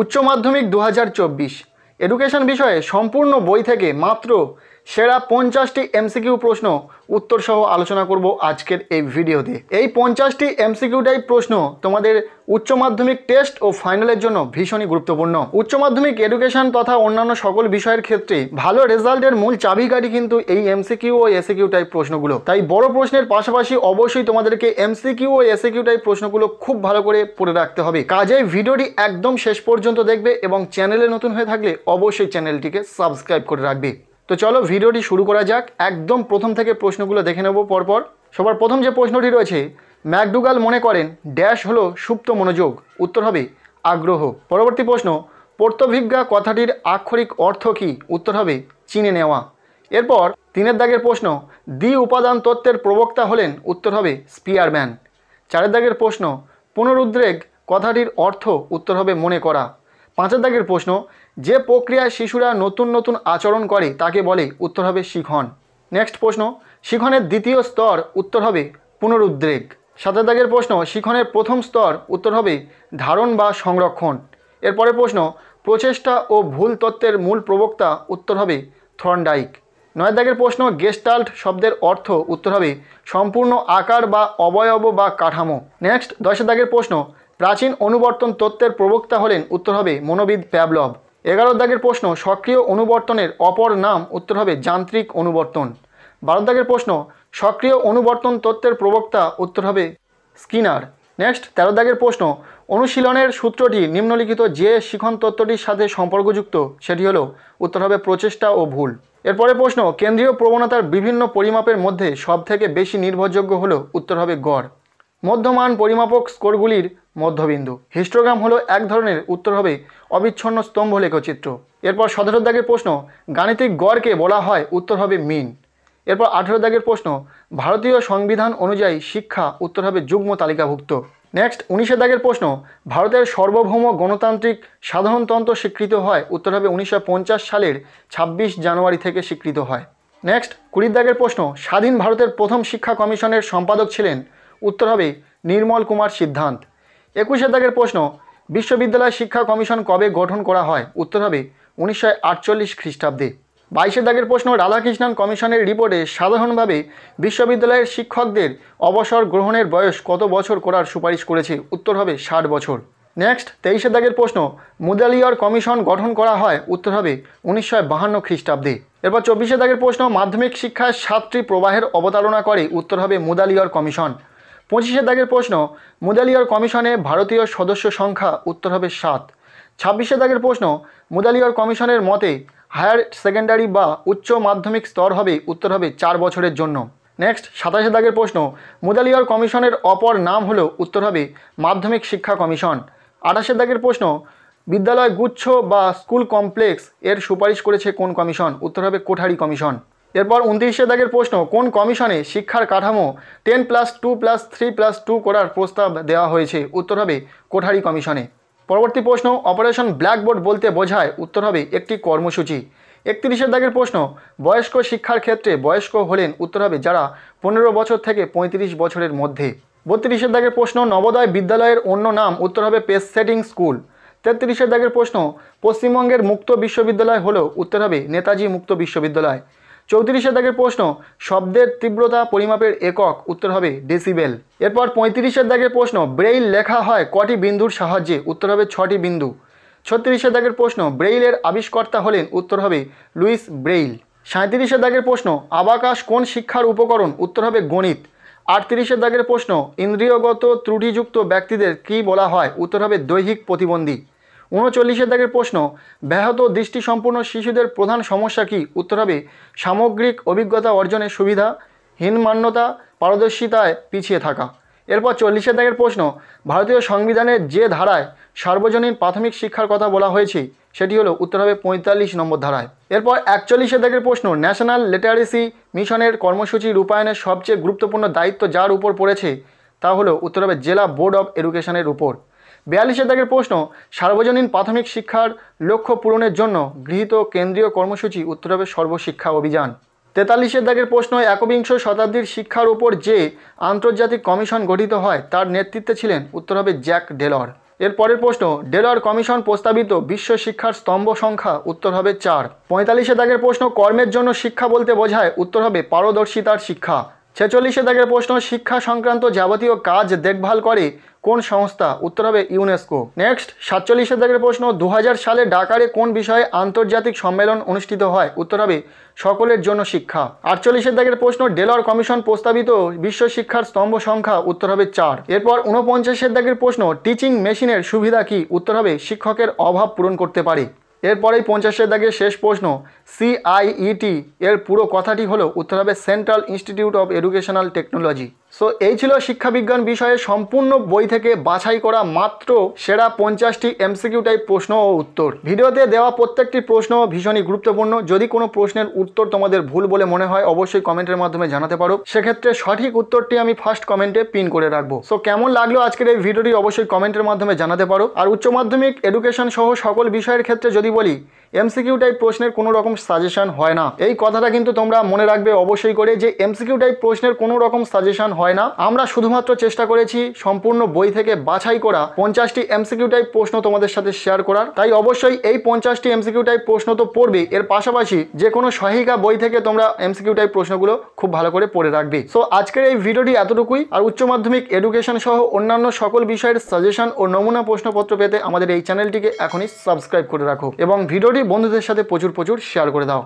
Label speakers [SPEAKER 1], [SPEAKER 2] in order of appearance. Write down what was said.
[SPEAKER 1] উচ্চ মাধ্যমিক দু এডুকেশন বিষয়ে সম্পূর্ণ বই থেকে মাত্র সেরা পঞ্চাশটি এমসিকিউ প্রশ্ন উত্তরসহ আলোচনা করব আজকের এই ভিডিওতে এই পঞ্চাশটি এমসিকিউ টাইপ প্রশ্ন তোমাদের উচ্চ মাধ্যমিক টেস্ট ও ফাইনালের জন্য ভীষণই গুরুত্বপূর্ণ উচ্চ মাধ্যমিক এডুকেশন তথা অন্যান্য সকল বিষয়ের ক্ষেত্রে ভালো রেজাল্টের মূল চাবিকাঠি কিন্তু এই এমসিকিউ ও এসিকিউ টাইপ প্রশ্নগুলো তাই বড় প্রশ্নের পাশাপাশি অবশ্যই তোমাদেরকে এমসিকিউ ও এসিকিউ টাইপ প্রশ্নগুলো খুব ভালো করে পড়ে রাখতে হবে কাজেই ভিডিওটি একদম শেষ পর্যন্ত দেখবে এবং চ্যানেলে নতুন হয়ে থাকলে অবশ্যই চ্যানেলটিকে সাবস্ক্রাইব করে রাখবে তো চলো ভিডিওটি শুরু করা যাক একদম প্রথম থেকে প্রশ্নগুলো দেখে নেব পরপর সবার প্রথম যে প্রশ্নটি রয়েছে ম্যাকডুগাল মনে করেন ড্যাশ হলো সুপ্ত মনোযোগ উত্তর হবে আগ্রহ পরবর্তী প্রশ্ন পর্তভিজ্ঞা কথাটির আক্ষরিক অর্থ কী উত্তর হবে চিনে নেওয়া এরপর তিনের দাগের প্রশ্ন দ্বি উপাদান তত্ত্বের প্রবক্তা হলেন উত্তর হবে স্পিয়ারম্যান চারের দাগের প্রশ্ন পুনরুদ্রেগ কথাটির অর্থ উত্তর হবে মনে করা পাঁচের দাগের প্রশ্ন যে প্রক্রিয়ায় শিশুরা নতুন নতুন আচরণ করে তাকে বলে উত্তর হবে শিখন নেক্সট প্রশ্ন শিখনের দ্বিতীয় স্তর উত্তর হবে পুনরুদ্রেক সাতের দাগের প্রশ্ন শিখনের প্রথম স্তর উত্তর হবে ধারণ বা সংরক্ষণ এরপরে প্রশ্ন প্রচেষ্টা ও ভুল তত্ত্বের মূল প্রবক্তা উত্তর হবে থ্রনডাইক নয় দাগের প্রশ্ন গেস্টাল্ট শব্দের অর্থ উত্তর হবে সম্পূর্ণ আকার বা অবয়ব বা কাঠামো নেক্সট দশের দাগের প্রশ্ন প্রাচীন অনুবর্তন তত্ত্বের প্রবক্তা হলেন উত্তর হবে মনোবিদ প্যাবলব এগারো দাগের প্রশ্ন সক্রিয় অনুবর্তনের অপর নাম উত্তর হবে যান্ত্রিক অনুবর্তন বারো দাগের প্রশ্ন সক্রিয় অনুবর্তন তত্ত্বের প্রবক্তা উত্তর হবে স্কিনার নেক্সট তেরো দাগের প্রশ্ন অনুশীলনের সূত্রটি নিম্নলিখিত যে শিখন তত্ত্বটির সাথে সম্পর্কযুক্ত সেটি হলো উত্তর হবে প্রচেষ্টা ও ভুল এরপরে প্রশ্ন কেন্দ্রীয় প্রবণতার বিভিন্ন পরিমাপের মধ্যে সবথেকে বেশি নির্ভরযোগ্য হলো উত্তর হবে গড় মধ্যমান পরিমাপক স্কোরগুলির মধ্যবিন্দু হিস্টোগ্রাম হলো এক ধরনের উত্তর হবে অবিচ্ছন্ন স্তম্ভ লেখচিত্র এরপর সতেরো দাগের প্রশ্ন গাণিতিক গড়কে বলা হয় উত্তর হবে মিন এরপর আঠেরো দাগের প্রশ্ন ভারতীয় সংবিধান অনুযায়ী শিক্ষা উত্তর হবে যুগ্ম তালিকাভুক্ত নেক্সট উনিশে দাগের প্রশ্ন ভারতের সর্বভৌম গণতান্ত্রিক সাধারণতন্ত্র স্বীকৃত হয় উত্তর হবে উনিশশো সালের ২৬ জানুয়ারি থেকে স্বীকৃত হয় নেক্সট কুড়ির দাগের প্রশ্ন স্বাধীন ভারতের প্রথম শিক্ষা কমিশনের সম্পাদক ছিলেন উত্তর হবে নির্মল কুমার সিদ্ধান্ত একুশে দাগের প্রশ্ন বিশ্ববিদ্যালয় শিক্ষা কমিশন কবে গঠন করা হয় উত্তর হবে উনিশশো আটচল্লিশ খ্রিস্টাব্দে বাইশে দাগের প্রশ্ন রাধাকৃষ্ণন কমিশনের রিপোর্টে সাধারণভাবে বিশ্ববিদ্যালয়ের শিক্ষকদের অবসর গ্রহণের বয়স কত বছর করার সুপারিশ করেছে উত্তর হবে ষাট বছর নেক্সট তেইশে দাগের প্রশ্ন মুদালিয়র কমিশন গঠন করা হয় উত্তর হবে উনিশশো বাহান্ন খ্রিস্টাব্দে এরপর চব্বিশে দাগের প্রশ্ন মাধ্যমিক শিক্ষায় সাতটি প্রবাহের অবতারণা করে উত্তর হবে মুদালিয়র কমিশন পঁচিশের দাগের প্রশ্ন মুদালিয়ার কমিশনে ভারতীয় সদস্য সংখ্যা উত্তর হবে সাত ছাব্বিশের দাগের প্রশ্ন মুদালিয়ার কমিশনের মতে হায়ার সেকেন্ডারি বা উচ্চ মাধ্যমিক স্তর হবে উত্তর হবে চার বছরের জন্য নেক্সট সাতাশের দাগের প্রশ্ন মুদালিয়ার কমিশনের অপর নাম হলো উত্তর হবে মাধ্যমিক শিক্ষা কমিশন আঠাশের দাগের প্রশ্ন বিদ্যালয় গুচ্ছ বা স্কুল কমপ্লেক্স এর সুপারিশ করেছে কোন কমিশন উত্তর হবে কোঠারি কমিশন এরপর উনত্রিশে দাগের প্রশ্ন কোন কমিশনে শিক্ষার কাঠামো ten plus two plus three plus two করার প্রস্তাব দেওয়া হয়েছে উত্তর হবে কোঠারি কমিশনে পরবর্তী প্রশ্ন অপারেশন ব্ল্যাকবোর্ড বলতে বোঝায় উত্তর হবে একটি কর্মসূচি একত্রিশের দাগের প্রশ্ন বয়স্ক শিক্ষার ক্ষেত্রে বয়স্ক হলেন উত্তর হবে যারা পনেরো বছর থেকে ৩৫ বছরের মধ্যে বত্রিশের দাগের প্রশ্ন নবোদয় বিদ্যালয়ের অন্য নাম উত্তর হবে পেস সেটিং স্কুল তেত্রিশের দাগের প্রশ্ন পশ্চিমবঙ্গের মুক্ত বিশ্ববিদ্যালয় হলো উত্তর হবে নেতাজি মুক্ত বিশ্ববিদ্যালয় চৌত্রিশের দাগের প্রশ্ন শব্দের তীব্রতা পরিমাপের একক উত্তর হবে ডেসিবেল এরপর পঁয়ত্রিশের দাগের প্রশ্ন ব্রেইল লেখা হয় কটি বিন্দুর সাহায্যে উত্তর হবে ছটি বিন্দু ছত্রিশের দাগের প্রশ্ন ব্রেইলের আবিষ্কর্তা হলেন উত্তর হবে লুইস ব্রেইল সাঁত্রিশে দাগের প্রশ্ন আবাকাশ কোন শিক্ষার উপকরণ উত্তর হবে গণিত আটত্রিশের দাগের প্রশ্ন ইন্দ্রিয়গত ত্রুটিযুক্ত ব্যক্তিদের কি বলা হয় উত্তর হবে দৈহিক প্রতিবন্ধী উনচল্লিশের দাগের প্রশ্ন ব্যাহত দৃষ্টিসম্পন্ন শিশুদের প্রধান সমস্যা কি উত্তর হবে সামগ্রিক অভিজ্ঞতা অর্জনের সুবিধা হীনমান্যতা পারদর্শিতায় পিছিয়ে থাকা এরপর চল্লিশের দাগের প্রশ্ন ভারতীয় সংবিধানের যে ধারায় সার্বজনীন প্রাথমিক শিক্ষার কথা বলা হয়েছে সেটি হলো উত্তর হবে পঁয়তাল্লিশ নম্বর ধারায় এরপর একচল্লিশের দাগের প্রশ্ন ন্যাশনাল লিটারেসি মিশনের কর্মসূচি রূপায়নের সবচেয়ে গুরুত্বপূর্ণ দায়িত্ব যার উপর পড়েছে তা হলো উত্তর হবে জেলা বোর্ড অব এডুকেশনের উপর বিয়াল্লিশের দাগের প্রশ্ন সার্বজনীন প্রাথমিক শিক্ষার লক্ষ্য পূরণের জন্য গৃহীত কেন্দ্রীয় কর্মসূচি উত্তর হবে সর্বশিক্ষা অভিযান তেতাল্লিশের দাগের প্রশ্ন একবিংশ শতাব্দীর শিক্ষার উপর যে আন্তর্জাতিক কমিশন গঠিত হয় তার নেতৃত্বে ছিলেন উত্তর হবে জ্যাক ডেলর এর পরের প্রশ্ন ডেলর কমিশন প্রস্তাবিত বিশ্ব শিক্ষার স্তম্ভ সংখ্যা উত্তর হবে চার পঁয়তাল্লিশের দাগের প্রশ্ন কর্মের জন্য শিক্ষা বলতে বোঝায় উত্তর হবে পারদর্শিতার শিক্ষা ছেচল্লিশে দাগের প্রশ্ন শিক্ষা সংক্রান্ত যাবতীয় কাজ দেখভাল করে কোন সংস্থা উত্তর হবে ইউনেস্কো নেক্সট সাতচল্লিশে দাগের প্রশ্ন দু সালে ডাকারে কোন বিষয়ে আন্তর্জাতিক সম্মেলন অনুষ্ঠিত হয় উত্তর হবে সকলের জন্য শিক্ষা আটচল্লিশের দাগের প্রশ্ন ডেলর কমিশন প্রস্তাবিত বিশ্ব শিক্ষার স্তম্ভ সংখ্যা উত্তর হবে চার এরপর উনপঞ্চাশের দাগের প্রশ্ন টিচিং মেশিনের সুবিধা কি উত্তর হবে শিক্ষকের অভাব পূরণ করতে পারে এরপরেই পঞ্চাশের দাগে শেষ প্রশ্ন সিআইইটি এর পুরো কথাটি হলো উত্তর হবে central institute of educational technology so এই ছিল শিক্ষাবিজ্ঞান বিষয়ে সম্পূর্ণ বই থেকে বাছাই করা মাত্র সেরা পঞ্চাশটি এমসিকিউ টাইপ প্রশ্ন ও উত্তর ভিডিওতে দেওয়া প্রত্যেকটি প্রশ্ন ভীষণই গুরুত্বপূর্ণ যদি কোনো প্রশ্নের উত্তর তোমাদের ভুল বলে মনে হয় অবশ্যই কমেন্টের মাধ্যমে জানাতে পারো সেক্ষেত্রে সঠিক উত্তরটি আমি ফার্স্ট কমেন্টে পিন করে রাখবো সো কেমন লাগলো আজকের এই ভিডিওটি অবশ্যই কমেন্টের মাধ্যমে জানাতে পারো আর উচ্চ মাধ্যমিক এডুকেশন সহ সকল বিষয়ের ক্ষেত্রে যদি বলি এমসিকিউ টাইপ প্রশ্নের কোনো রকম সাজেশন হয় না এই কথাটা কিন্তু তোমরা মনে রাখবে অবশ্যই করে যে এমসিকিউ টাইপ প্রশ্নের কোনো রকম সাজেশন হয় না আমরা শুধুমাত্র চেষ্টা করেছি সম্পূর্ণ বই থেকে বাছাই করা পঞ্চাশটি এমসিকিউ টাইপ প্রশ্ন তোমাদের সাথে শেয়ার করার তাই অবশ্যই এই পঞ্চাশটি এমসিকিউ টাইপ প্রশ্ন তো পড়বে এর পাশাপাশি যে কোনো সহায়িকা বই থেকে তোমরা এমসিকিউ টাইপ প্রশ্নগুলো খুব ভালো করে পড়ে রাখবে সো আজকের এই ভিডিওটি এতটুকুই আর উচ্চ মাধ্যমিক এডুকেশন সহ অন্যান্য সকল বিষয়ের সাজেশন ও নমুনা প্রশ্নপত্র পেতে আমাদের এই চ্যানেলটিকে এখনই সাবস্ক্রাইব করে রাখো এবং ভিডিওটি বন্ধুদের সাথে প্রচুর প্রচুর শেয়ার করে দাও